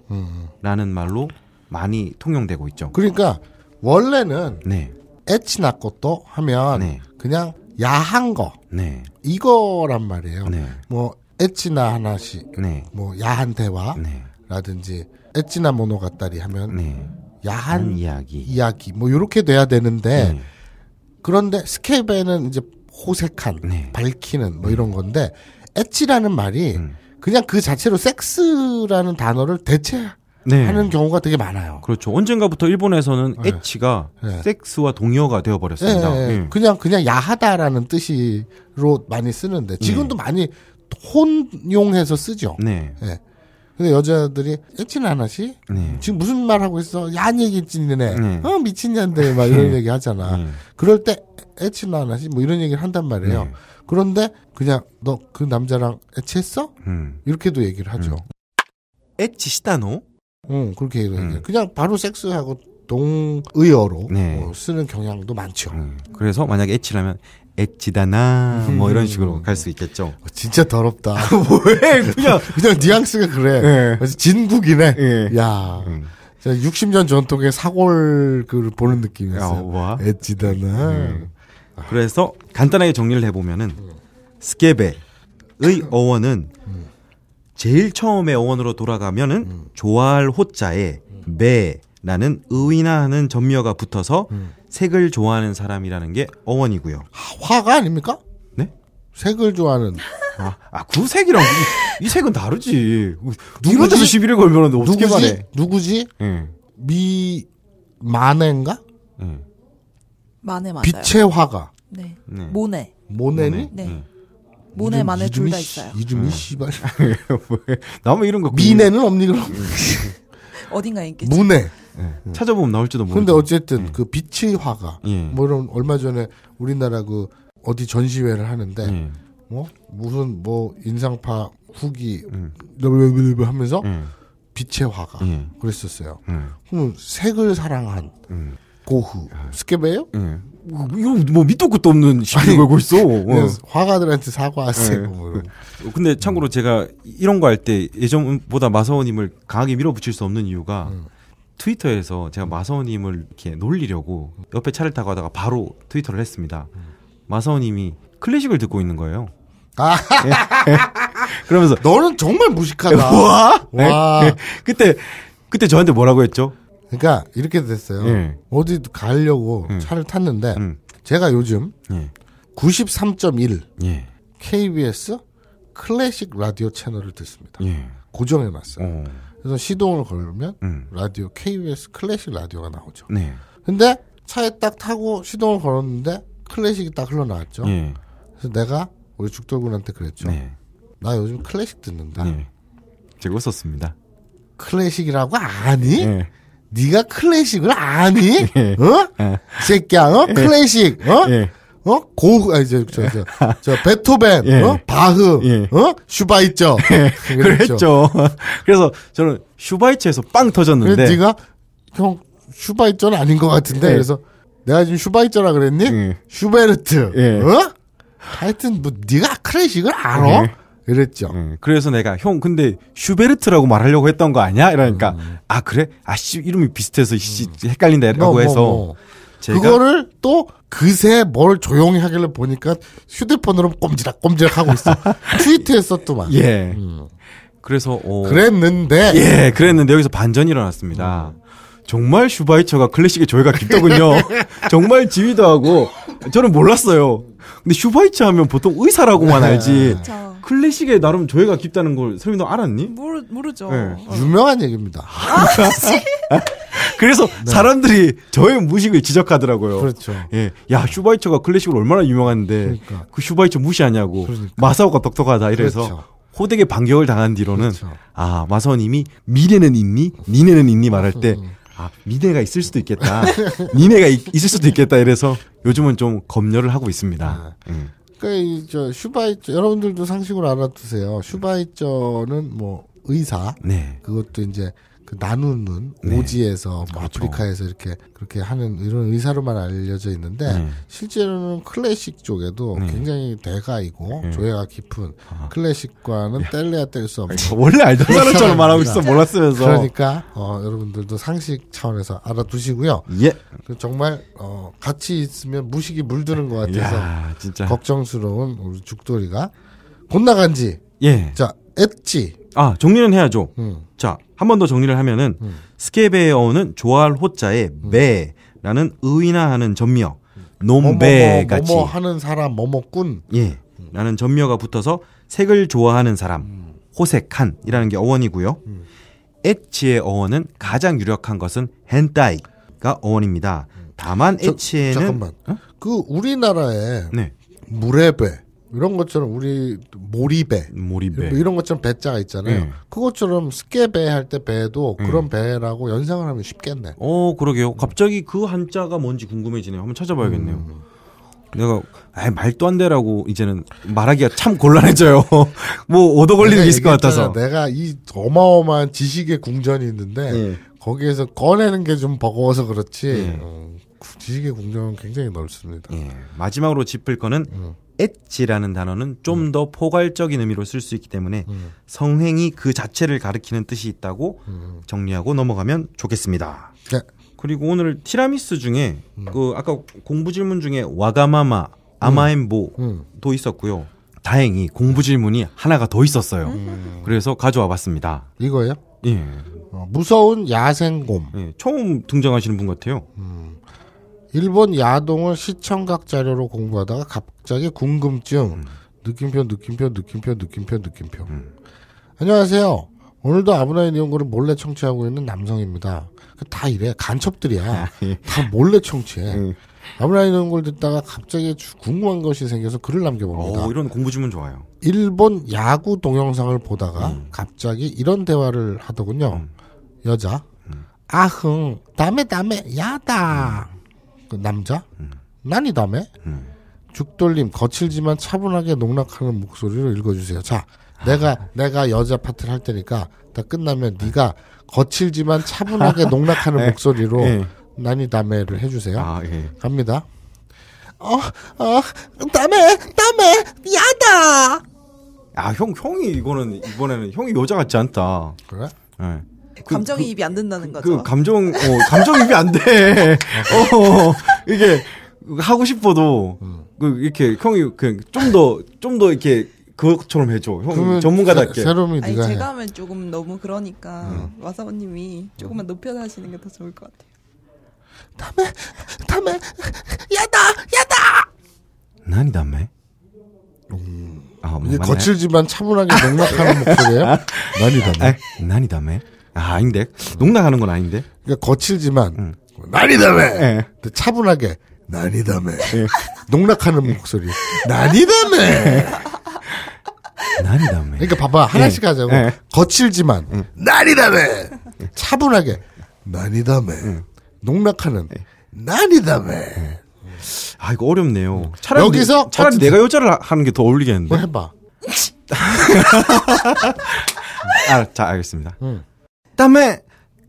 음, 말로 많이 통용되고 있죠. 그러니까 원래는 네. 엣지 났고또 하면 네. 그냥 야한 거 네. 이거란 말이에요. 네. 뭐 엣지나 하나씩 네. 뭐 야한 대화라든지 네. 엣지나 모노가다리 하면 네. 야한 이야기. 이야기 뭐 이렇게 돼야 되는데 네. 그런데 스케베는 이제 호색한 네. 밝히는 뭐 네. 이런 건데 엣지라는 말이 음. 그냥 그 자체로 섹스라는 단어를 대체하는 네. 경우가 되게 많아요. 그렇죠. 언젠가부터 일본에서는 네. 엣치가 네. 섹스와 동요가 되어버렸습니다. 네. 네. 네. 그냥 그냥 야하다라는 뜻으로 많이 쓰는데 지금도 많이 혼용해서 쓰죠. 네. 근데 여자들이 액진 안 하시? 네. 지금 무슨 말 하고 있어? 야한 얘기 했지네. 네. 어 미친년데 막 이런 네. 얘기 하잖아. 네. 그럴 때 액진 안 하시? 뭐 이런 얘기를 한단 말이에요. 네. 그런데 그냥 너 그 남자랑 애치했어? 음. 이렇게도 얘기를 하죠. 음. 애치시다노? 음. 응 그렇게 얘기해요. 음. 그냥 바로 섹스하고 동의어로 네. 뭐 쓰는 경향도 많죠. 음. 그래서 만약에 애치라면 엣지다나 뭐 이런 음. 식으로 갈 수 있겠죠. 어, 진짜 더럽다. 왜 아, 그냥 그냥 뉘앙스가 그래. 네. 진국이네. 네. 야. 음. 60년 전통의 사골 그 보는 느낌이었어요. 아, 엣지다나. 음. 그래서 간단하게 정리를 해보면은 스케베의 어원은 제일 처음에 어원으로 돌아가면은 좋아할 음. 호자에 매 라는 의이나 하는 전미어가 붙어서 음. 색을 좋아하는 사람이라는 게 어원이고요. 아, 화가 아닙니까? 네? 색을 좋아하는. 아, 아 구색이랑 그 이, 이, 색은 다르지. 누구지? 데서 시 걸면 어떻게 말해? 누구지? 응. 예. 미 마네인가? 응. 마네 맞아요. 빛의 화가. 네. 네. 모네. 모네니? 네. 네. 모네 마네 둘 다 있어요. 이름이 예. 씨발. 나만 이런 거. 미네는 없니 그럼? 예. 어딘가에 있겠지. 모네. 예. 음. 찾아보면 나올지도 모르죠. 근데 어쨌든 예. 그 빛의 화가 예. 뭐 이런 얼마 전에 우리나라 그 어디 전시회를 하는데 예. 뭐 무슨 뭐 인상파 후기 음. 하면서 빛의 화가 그랬었어요. 그럼 색을 사랑한 고흐 스케베요? 뭐, 이거 뭐 밑도 끝도 없는 시비 걸고 있어. 네, 어. 화가들한테 사과하세요. 네. 근데 참고로 제가 이런 거 할 때 예전보다 마사오님을 강하게 밀어붙일 수 없는 이유가 음. 트위터에서 제가 마서원님을 이렇게 놀리려고 옆에 차를 타고 가다가 바로 트위터를 했습니다. 마서원님이 클래식을 듣고 있는 거예요. 아. 예, 그러면서 너는 정말 무식하다. 와. 와. 예, 그때 그때 저한테 뭐라고 했죠? 그러니까 이렇게 됐어요. 예. 어디 가려고 음. 차를 탔는데 음. 제가 요즘 93.1 예. KBS 예. 클래식 라디오 채널을 듣습니다. 고정해 놨어요. 어. 그래서 시동을 걸면 음. 라디오 KBS 클래식 라디오가 나오죠. 네. 근데 차에 딱 타고 시동을 걸었는데 클래식이 딱 흘러나왔죠. 네. 그래서 내가 우리 죽돌군한테 그랬죠. 네. 나 요즘 클래식 듣는다. 네. 제가 웃었습니다. 클래식이라고 아니? 네. 네가 클래식을 아니? 예. 어? 예. 새끼야, 어? 클래식, 어? 어? 고흐, 아, 이제, 저, 저, 예. 저, 베토벤, 예. 어? 바흐, 예. 어? 슈바이처. 예. 그랬죠. 그래서 저는 슈바이처에서 빵 터졌는데. 그래, 네가 형, 슈바이처는 아닌 것 같은데. 예. 그래서 내가 지금 슈바이처라 그랬니? 예. 슈베르트, 어? 하여튼, 뭐, 니가 클래식을 알아? 이랬죠 음, 그래서 내가 형 근데 슈베르트라고 말하려고 했던 거 아니야? 이러니까 음. 아 그래? 아씨 이름이 비슷해서 씨, 음. 헷갈린다라고 뭐, 뭐, 해서 뭐, 뭐. 그거를 또 그새 뭘 조용히 하길래 보니까 휴대폰으로 꼼지락 꼼지락 하고 있어. 트위트했어 또 막. 예. 음. 그래서 어... 그랬는데 예, 그랬는데 여기서 반전이 일어났습니다. 음. 정말 슈바이처가 클래식의 조예가 깊더군요. 정말 지휘도 하고 저는 몰랐어요. 근데 슈바이처 하면 보통 의사라고만 네. 알지. 클래식에 나름 조예가 깊다는 걸 설민도 알았니? 모르 모르죠. 네. 유명한 얘기입니다. 아, 그래서 네. 사람들이 저의 무식을 지적하더라고요. 그렇죠. 예, 야 슈바이처가 클래식으로 얼마나 유명한데 그러니까. 그 슈바이처 무시하냐고 그러니까. 마사오가 똑똑하다 이래서 그렇죠. 호되게 반격을 당한 뒤로는 그렇죠. 아 마사오님이 미래는 있니? 니네는 있니? 말할 때 음. 아, 미래가 있을 수도 있겠다. 니네가 있, 을 수도 있겠다. 이래서 요즘은 좀 검열을 하고 있습니다. 아. 음. 그니까 이저 슈바이처 여러분들도 상식으로 알아두세요. 슈바이처는 뭐 의사, 네. 그것도 이제 그 나누는 네. 오지에서 뭐 그렇죠. 아프리카에서 이렇게 그렇게 하는 이런 의사로만 알려져 있는데 네. 실제로는 클래식 쪽에도 네. 굉장히 대가이고 음. 조예가 깊은 아. 클래식과는 뗄래야 뗄 수 없는 원래 알던 사람처럼 말하고 있어 몰랐으면서 그러니까 어, 여러분들도 상식 차원에서 알아두시고요. 예. 그 정말 어, 같이 있으면 무식이 물드는 것 같아서 야, 걱정스러운 우리 죽돌이가 곧 나간지 예. 자 엣지 아 정리는 해야죠. 음. 자 한번더 정리를 하면은 음. 스케베의 어는 좋아할 호자에 매라는 음. 의이나 하는 전미어 놈배 같이 뭐뭐 하는 사람 뭐뭐꾼 예 음. 라는 전미어가 붙어서 색을 좋아하는 사람 음. 호색한이라는 게 어원이고요. 음. 엣지의 어원은 가장 유력한 것은 헨타이가 어원입니다. 다만 저, 엣지에는 잠깐만 어? 그 우리나라에 네. 무레배 이런 것처럼 우리 모리배, 모리배. 뭐 이런 것처럼 배자가 있잖아요. 네. 그것처럼 스케배 할 때 배도 네. 그런 음. 배라고 연상을 하면 쉽겠네. 어 그러게요. 갑자기 그 한자가 뭔지 궁금해지네요. 한번 찾아봐야겠네요. 음. 내가 아 말도 안되라고 이제는 말하기가 참 곤란해져요. 뭐 얻어 걸리는 게 있을 것 같아서. 내가 이 어마어마한 지식의 궁전이 있는데 네. 거기에서 꺼내는 게 좀 버거워서 그렇지. 네. 음. 지식의 공정은 굉장히 넓습니다. 예. 마지막으로 짚을 거는 음. 엣지라는 단어는 좀더 음. 포괄적인 의미로 쓸 수 있기 때문에 음. 성행이 그 자체를 가리키는 뜻이 있다고 음. 정리하고 넘어가면 좋겠습니다. 네. 그리고 오늘 티라미스 중에 음. 그 아까 공부 질문 중에 와가마마 아마엠보도 있었고요. 다행히 공부 질문이 하나가 더 있었어요. 그래서 가져와 봤습니다. 이거예요? 예. 어, 무서운 야생곰. 예, 처음 등장하시는 분 같아요. 음, 일본 야동을 시청각 자료로 공부하다가 갑자기 궁금증 음. 느낌표 느낌표 느낌표 느낌표 느낌표 음. 안녕하세요 오늘도 아브라의 내용고를 몰래 청취하고 있는 남성입니다 그 다 이래 간첩들이야 아, 예. 다 몰래 청취해 음. 예. 아브라의 내용고를 듣다가 갑자기 궁금한 것이 생겨서 글을 남겨봅니다 오, 이런 공부 주문 좋아요 일본 야구 동영상을 보다가 음. 갑자기 이런 대화를 하더군요 음. 여자 음. 아흥 다메 다메 야다 그 남자 난이담에 죽돌림 거칠지만 차분하게 농락하는 목소리로 읽어주세요. 자, 내가 내가 여자 파트를 할 테니까 다 끝나면 네가 거칠지만 차분하게 농락하는 네. 목소리로 예. 난이담회를 해주세요. 아, 예. 갑니다. 어, 어, 담회, 담회, 야다. 아, 형, 형이 이거는 이번에는 형이 여자 같지 않다. 그래? 예. 그, 감정이입이 그, 안 된다는 그 거죠. 그 감정 어, 감정입이안 돼. 어, 어, 이게 하고 싶어도 그 이렇게 형이 그냥 좀더 좀 더 이렇게 그것처럼 해줘. 형 전문가답게. 새롬이 네가 아니, 제가 하면 조금 너무 그러니까 응. 음. 와사원님이 조금만 높여서 하시는 게 더 좋을 것 같아요. 다음다음 야다 야다. 난이 다음 음. 아, 뭐 거칠지만 차분하게 맥락하는 목소리야. 난이 다음 난이 다음 아, 아닌데. 농락하는 건 아닌데. 그러니까 거칠지만 응. 난이다매. 네. 예. 차분하게 난이다매. 네. 예. 농락하는 예. 목소리. 난이다매. 난이다매. 그러니까 봐봐 하나씩 하자고. 거칠지만 응. 난이다매. 차분하게 난이다매. 응. 농락하는 난이다매. 아 이거 어렵네요. 차라리 여기서 내, 차라리 내가 여자를 하는 게 더 어울리겠는데. 뭐 해봐. 아, 자 알겠습니다. 응. 남의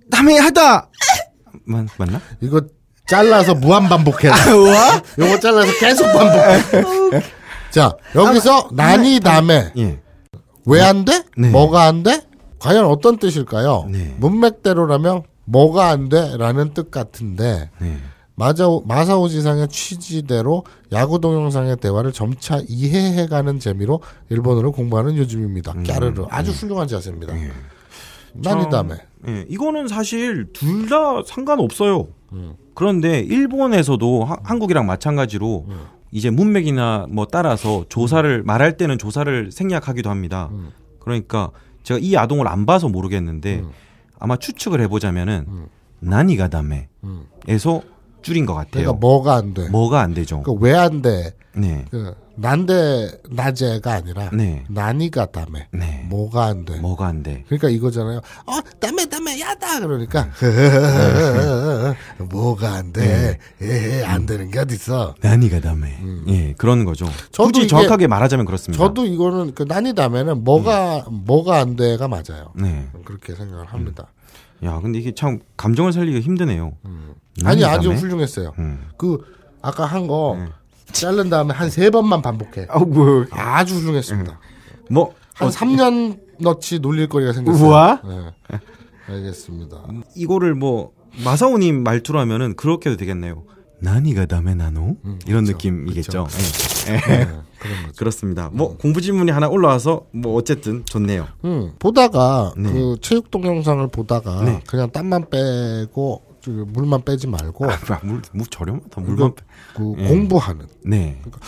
남의 하다 맞, 맞나? 이거 잘라서 무한 반복해. 아, 요거 잘라서 계속 반복해. 자 여기서 난이 남의 예. 왜안 돼? 네. 뭐가 안 돼? 과연 어떤 뜻일까요? 네. 문맥대로라면 뭐가 안 돼라는 뜻 같은데 네. 마사오, 마사오 지상의 취지대로 야구 동영상의 대화를 점차 이해해가는 재미로 일본어를 공부하는 요즘입니다. 음, 갸르르 아주 음. 훌륭한 자세입니다. 예. 난이다음 예, 이거는 사실 둘 다 상관없어요. 음. 그런데 일본에서도 하, 한국이랑 마찬가지로 음. 이제 문맥이나 뭐 따라서 조사를 음. 말할 때는 조사를 생략하기도 합니다. 음. 그러니까 제가 이 아동을 안 봐서 모르겠는데 음. 아마 추측을 해보자면은 음. 난이가 담에에서 줄인 것 같아요. 그러니까 뭐가 안 돼? 뭐가 안 되죠? 그왜안 그러니까 돼? 네. 그 난데 낮에가 아니라 네. 난이가 담에 네. 뭐가 안 돼. 뭐가 안 돼. 그러니까 이거잖아요. 어, 다에다에 야다 그러니까 네. 뭐가 안 돼. 네. 에안 예, 예, 되는 게 어디 있어. 난이가 담에 음. 예, 그런 거죠. 굳이 정확하게 말하자면 그렇습니다. 저도 이거는 그 난이 담에는 뭐가 음. 뭐가 안 돼가 맞아요. 네. 그렇게 생각을 합니다. 음. 야, 근데 이게 참 감정을 살리기 힘드네요. 음. 아니 아주 훌륭했어요. 음. 그 아까 한거 네. 자른 다음에 한 세 번만 반복해. 아우 아주 훌륭했습니다. 음. 뭐한 어, 3년 넣지 놀릴 거리가 생겼어요. 우와. 네. 알겠습니다. 이거를 뭐 마사오님 말투로 하면은 그렇게 도 되겠네요. 나니가 다음에 나노 음, 그렇죠. 이런 그렇죠, 느낌이겠죠. 그렇죠. 예. 네. 네, 그렇습니다. 뭐 음. 공부 질문이 하나 올라와서 뭐 어쨌든 좋네요. 음, 보다가 네. 그 체육 동영상을 보다가 네. 그냥 땀만 빼고 물만 빼지 말고 아, 아 물, 물 저렴하다 물만 빼. 그 예. 공부하는 네. 그러니까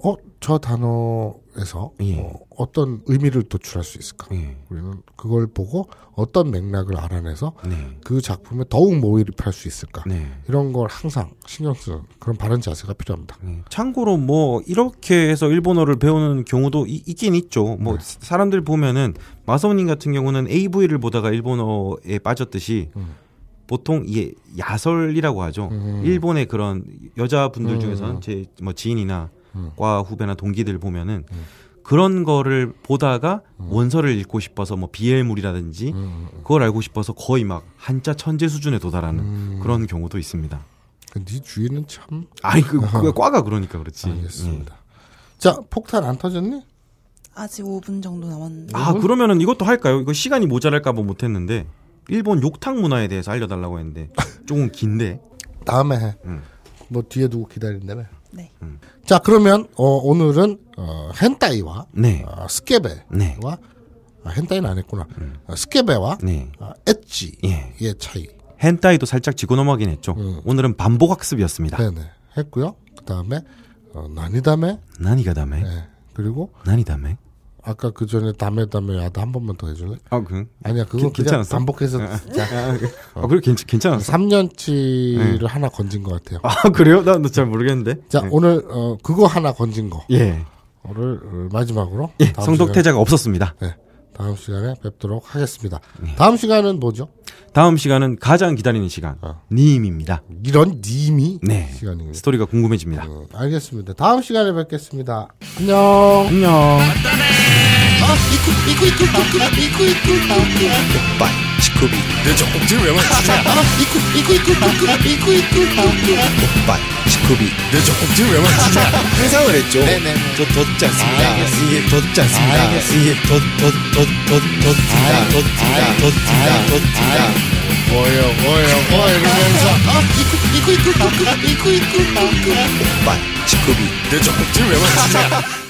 어저 단어에서 예. 어, 어떤 의미를 도출할 수 있을까 예. 우리는 그걸 보고 어떤 맥락을 알아내서 네. 그 작품에 더욱 몰입할 수 있을까 네. 이런 걸 항상 신경 쓰는 그런 바른 자세가 필요합니다 네. 참고로 뭐 이렇게 해서 일본어를 배우는 경우도 이, 있긴 있죠 뭐 네. 사람들 보면은 마서우님 같은 경우는 AV를 보다가 일본어에 빠졌듯이 음. 보통 이게 야설이라고 하죠. 음. 일본의 그런 여자분들 음. 중에서는 제 뭐 지인이나 음. 과 후배나 동기들 보면은 음. 그런 거를 보다가 음. 원서를 읽고 싶어서 뭐 비엘물이라든지 음, 그걸 알고 싶어서 거의 막 한자 천재 수준에 도달하는 그런 경우도 있습니다. 네 주위는 참 아니 그, 그 과가 그러니까 그렇지. 알겠습니다. 예. 자 폭탄 안 터졌니? 아직 5분 정도 남았는데. 아 그러면은 이것도 할까요? 이거 시간이 모자랄까 봐 못했는데. 일본 욕탕 문화에 대해서 알려달라고 했는데 조금 긴데 다음에 해. 음. 뭐 뒤에 누구 기다린다며. 네. 음. 자 그러면 어, 오늘은 어, 헨타이와 네. 어, 스케베와 네. 아, 헨타이는 안 했구나. 음. 어, 스케베와 네. 어, 엣지의 예. 차이. 헨타이도 살짝 짚고 넘어가긴 했죠. 음. 오늘은 반복 학습이었습니다. 네네 했고요. 그 다음에 어, 난이다메 난이가다메 네. 그리고 난이다메 아까 그 전에 담에 담에 야도한 번만 더 해줄래? 아 그? 아니야 그거 괜찮았어? 반복해서 자. 아, 아, 아, 어. 아 그래 괜찮 괜찮았어. 3년치를 네. 하나 건진 것 같아요. 아 그래요? 나잘 모르겠는데. 자 네. 오늘 어, 그거 하나 건진 거. 예. 오늘 어, 마지막으로. 예. 성덕 태자가 없었습니다. 네. 다음 시간에 뵙도록 하겠습니다. 네. 다음 시간은 뭐죠? 다음 시간은 가장 기다리는 시간 어. 니임입니다. 이런 니임이 네. 시간입 스토리가 궁금해집니다. 어, 알겠습니다. 다음 시간에 뵙겠습니다. 안녕. 안녕. あ行く行く行く行く行く行く行くやっばい乳首でちょ乳首やばいっすねあ行く行く行く行く行く行く行くやっばい乳首でちょ乳首やばいっすね目覚めちょちょ取っちゃいすぎだいい取っちゃいすぎだいい取っ取っ取っ取っ取っ取っ取っ取っ取っ取っ取っ取っおいおいおいルメンさん行く行く行く行く行く行く行くおっぱい乳首でちょ乳首やばいっすね